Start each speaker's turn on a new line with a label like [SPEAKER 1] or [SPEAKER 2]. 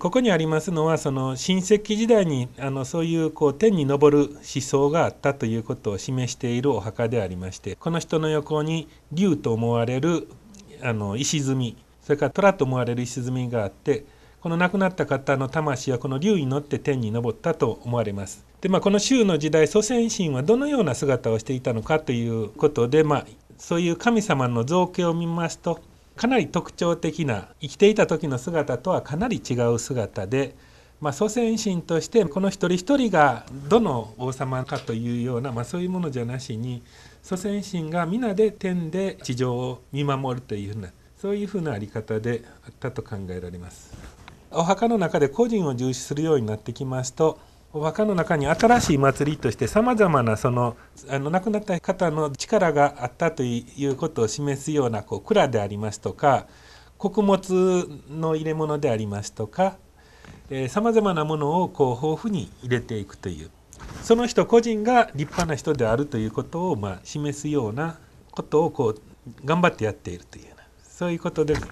[SPEAKER 1] ここにありますのはその新石器時代にあのそういうこう天に昇る思想があったということを示しているお墓でありましてこの人の横に竜と思われるあの石積みそれから虎と思われる石積みがあってこの亡くなった方の魂はこの竜に乗って天に昇ったと思われます。でまあ、この周の時代祖先神はどのような姿をしていたのかということで、まあ、そういう神様の造形を見ますとかなり特徴的な生きていた時の姿とはかなり違う姿で、まあ、祖先神としてこの一人一人がどの王様かというような、まあ、そういうものじゃなしに祖先神が皆で天で地上を見守るというふうなそういうふうなあり方であったと考えられます。お墓の中で個人を重視するようになってきますとお墓の中に新しい祭りとしてさまざまなそのあの亡くなった方の力があったということを示すようなこう蔵でありますとか穀物の入れ物でありますとかさまざまなものをこう豊富に入れていくというその人個人が立派な人であるということをまあ示すようなことをこう頑張ってやっているというようなそういうことです。